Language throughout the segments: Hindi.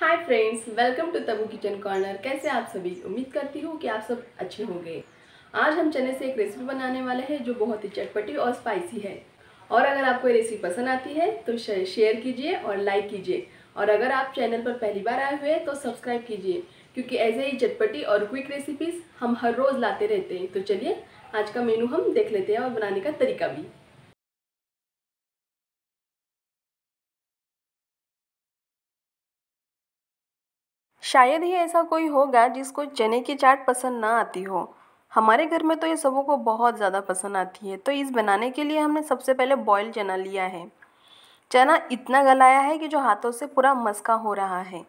hi friends welcome to Tabu kitchen corner कैसे आप सभी उम्मीद करती हूँ कि आप सब अच्छे होंगे आज हम चने से एक रेसिपी बनाने वाले हैं जो बहुत ही चटपटी और स्पाइसी है और अगर आपको ये रेसिपी पसंद आती है तो शेयर कीजिए और लाइक कीजिए और अगर आप चैनल पर पहली बार आए हुए हैं तो सब्सक्राइब कीजिए क्योंकि ऐसे ही चटपटी और क्विक रेसिपीज़ हम हर रोज़ लाते रहते हैं तो चलिए आज का मेनू हम देख लेते हैं और बनाने का तरीका भी शायद ही ऐसा कोई होगा जिसको चने की चाट पसंद ना आती हो हमारे घर में तो ये सबों को बहुत ज़्यादा पसंद आती है तो इस बनाने के लिए हमने सबसे पहले बॉयल चना लिया है चना इतना गलाया है कि जो हाथों से पूरा मस्का हो रहा है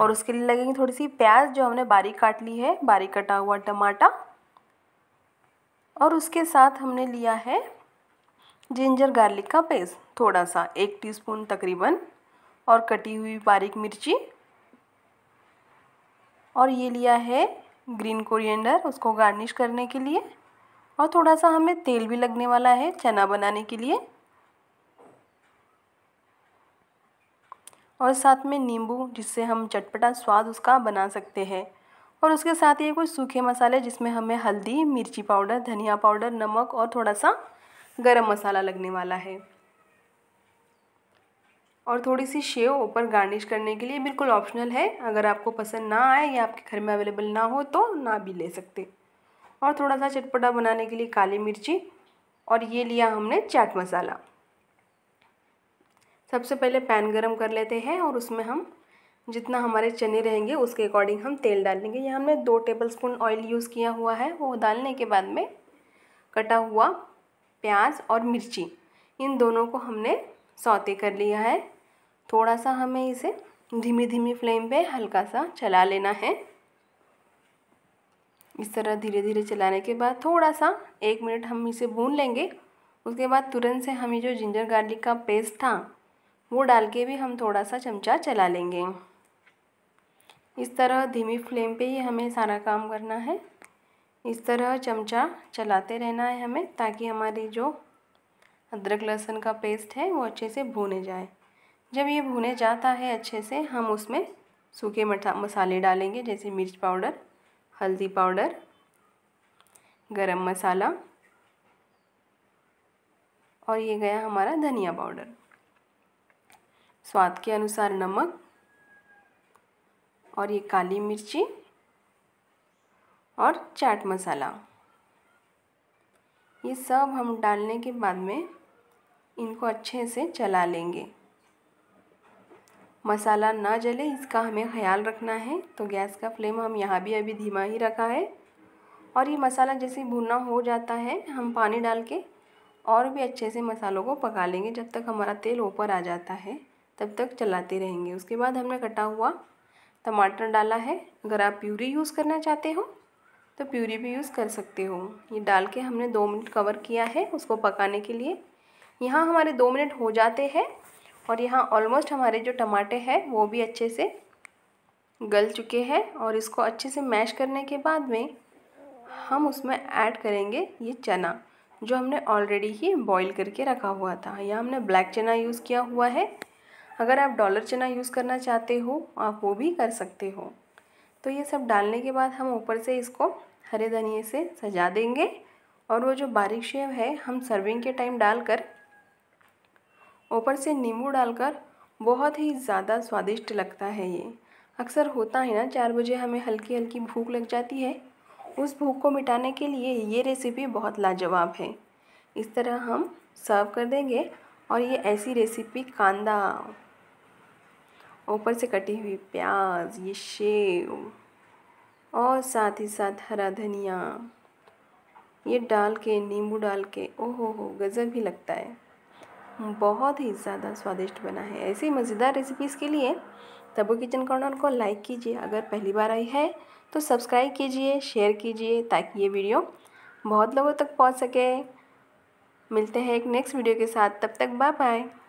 और उसके लिए लगेगी थोड़ी सी प्याज जो हमने बारीक काट ली है बारीक कटा हुआ टमाटा और उसके साथ हमने लिया है जिंजर गार्लिक का पेस्ट थोड़ा सा एक टीस्पून तकरीबन और कटी हुई बारीक मिर्ची और ये लिया है ग्रीन कोरिएंडर उसको गार्निश करने के लिए और थोड़ा सा हमें तेल भी लगने वाला है चना बनाने के लिए और साथ में नींबू जिससे हम चटपटा स्वाद उसका बना सकते हैं और उसके साथ ये कुछ सूखे मसाले जिसमें हमें हल्दी मिर्ची पाउडर धनिया पाउडर नमक और थोड़ा सा गरम मसाला लगने वाला है और थोड़ी सी शेव ऊपर गार्निश करने के लिए बिल्कुल ऑप्शनल है अगर आपको पसंद ना आए या आपके घर में अवेलेबल ना हो तो ना भी ले सकते और थोड़ा सा चटपटा बनाने के लिए काली मिर्ची और ये लिया हमने चाट मसाला सबसे पहले पैन गरम कर लेते हैं और उसमें हम जितना हमारे चने रहेंगे उसके अकॉर्डिंग हम तेल डालेंगे यहाँ हमने दो टेबलस्पून ऑयल यूज़ किया हुआ है वो डालने के बाद में कटा हुआ प्याज और मिर्ची इन दोनों को हमने सौते कर लिया है थोड़ा सा हमें इसे धीमी धीमी फ्लेम पे हल्का सा चला लेना है इस तरह धीरे धीरे चलाने के बाद थोड़ा सा एक मिनट हम इसे भून लेंगे उसके बाद तुरंत से हमें जो जिंजर गार्लिक का पेस्ट था वो डाल के भी हम थोड़ा सा चमचा चला लेंगे इस तरह धीमी फ्लेम पे ही हमें सारा काम करना है इस तरह चमचा चलाते रहना है हमें ताकि हमारी जो अदरक लहसुन का पेस्ट है वो अच्छे से भूने जाए जब ये भुने जाता है अच्छे से हम उसमें सूखे मसाले डालेंगे जैसे मिर्च पाउडर हल्दी पाउडर गरम मसाला और ये गया हमारा धनिया पाउडर स्वाद के अनुसार नमक और ये काली मिर्ची और चाट मसाला ये सब हम डालने के बाद में इनको अच्छे से चला लेंगे मसाला ना जले इसका हमें ख्याल रखना है तो गैस का फ्लेम हम यहाँ भी अभी धीमा ही रखा है और ये मसाला जैसे भुना हो जाता है हम पानी डाल के और भी अच्छे से मसालों को पका लेंगे जब तक हमारा तेल ऊपर आ जाता है तब तक चलाते रहेंगे उसके बाद हमने कटा हुआ टमाटर डाला है अगर आप प्यूरी यूज़ करना चाहते हो तो प्यूरी भी यूज़ कर सकते हो ये डाल के हमने दो मिनट कवर किया है उसको पकाने के लिए यहाँ हमारे दो मिनट हो जाते हैं और यहाँ ऑलमोस्ट हमारे जो टमाटे हैं वो भी अच्छे से गल चुके हैं और इसको अच्छे से मैश करने के बाद में हम उसमें ऐड करेंगे ये चना जो हमने ऑलरेडी ही बॉईल करके रखा हुआ था यह हमने ब्लैक चना यूज़ किया हुआ है अगर आप डॉलर चना यूज़ करना चाहते हो आप वो भी कर सकते हो तो ये सब डालने के बाद हम ऊपर से इसको हरे धनिए से सजा देंगे और वो जो बारीक शेव है हम सर्विंग के टाइम डालकर ऊपर से नींबू डालकर बहुत ही ज़्यादा स्वादिष्ट लगता है ये अक्सर होता है ना चार बजे हमें हल्की हल्की भूख लग जाती है उस भूख को मिटाने के लिए ये रेसिपी बहुत लाजवाब है इस तरह हम सर्व कर देंगे और ये ऐसी रेसिपी कांदा ऊपर से कटी हुई प्याज ये शेव और साथ ही साथ हरा धनिया ये डाल के नींबू डाल के ओहो हो गज़ब भी लगता है बहुत ही ज़्यादा स्वादिष्ट बना है ऐसी मज़ेदार रेसिपीज़ के लिए तबू किचन कॉर्नर को लाइक कीजिए अगर पहली बार आई है तो सब्सक्राइब कीजिए शेयर कीजिए ताकि ये वीडियो बहुत लोगों तक पहुंच सके मिलते हैं एक नेक्स्ट वीडियो के साथ तब तक बाय बाय